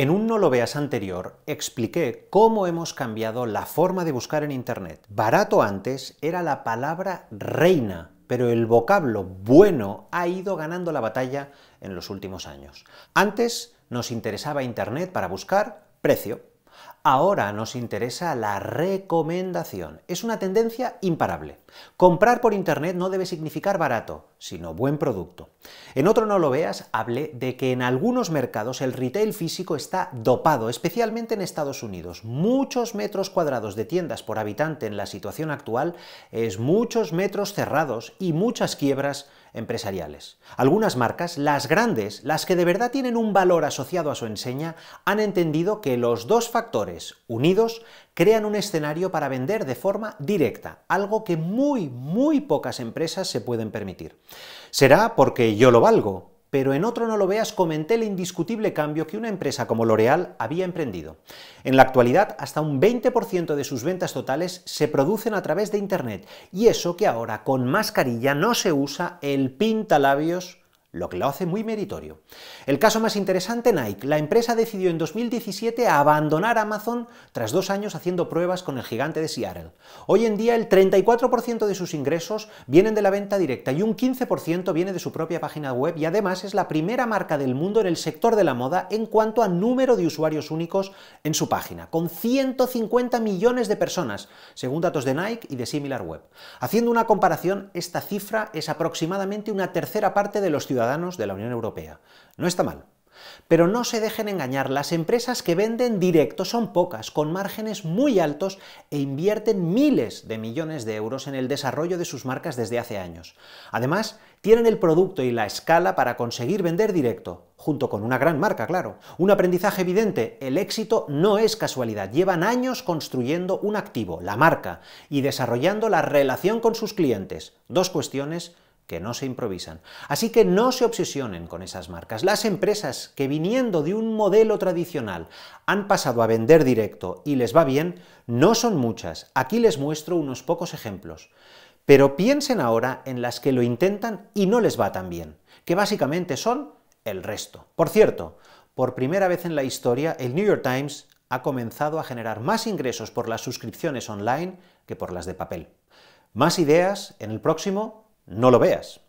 En un No lo veas anterior expliqué cómo hemos cambiado la forma de buscar en Internet. Barato antes era la palabra reina, pero el vocablo bueno ha ido ganando la batalla en los últimos años. Antes nos interesaba Internet para buscar precio. Ahora nos interesa la recomendación. Es una tendencia imparable. Comprar por Internet no debe significar barato, sino buen producto. En otro no lo veas, hablé de que en algunos mercados el retail físico está dopado, especialmente en Estados Unidos. Muchos metros cuadrados de tiendas por habitante en la situación actual es muchos metros cerrados y muchas quiebras empresariales. Algunas marcas, las grandes, las que de verdad tienen un valor asociado a su enseña, han entendido que los dos factores unidos crean un escenario para vender de forma directa, algo que muy, muy pocas empresas se pueden permitir. Será porque yo lo valgo, pero en otro no lo veas comenté el indiscutible cambio que una empresa como L'Oreal había emprendido. En la actualidad, hasta un 20% de sus ventas totales se producen a través de Internet, y eso que ahora con mascarilla no se usa el pintalabios lo que lo hace muy meritorio. El caso más interesante, Nike. La empresa decidió en 2017 abandonar Amazon tras dos años haciendo pruebas con el gigante de Seattle. Hoy en día el 34% de sus ingresos vienen de la venta directa y un 15% viene de su propia página web y además es la primera marca del mundo en el sector de la moda en cuanto a número de usuarios únicos en su página, con 150 millones de personas, según datos de Nike y de similar web Haciendo una comparación, esta cifra es aproximadamente una tercera parte de los ciudadanos de la Unión Europea. No está mal. Pero no se dejen engañar, las empresas que venden directo son pocas, con márgenes muy altos e invierten miles de millones de euros en el desarrollo de sus marcas desde hace años. Además, tienen el producto y la escala para conseguir vender directo, junto con una gran marca, claro. Un aprendizaje evidente, el éxito no es casualidad, llevan años construyendo un activo, la marca, y desarrollando la relación con sus clientes, dos cuestiones que no se improvisan. Así que no se obsesionen con esas marcas. Las empresas que viniendo de un modelo tradicional han pasado a vender directo y les va bien, no son muchas. Aquí les muestro unos pocos ejemplos. Pero piensen ahora en las que lo intentan y no les va tan bien, que básicamente son el resto. Por cierto, por primera vez en la historia, el New York Times ha comenzado a generar más ingresos por las suscripciones online que por las de papel. Más ideas en el próximo no lo veas.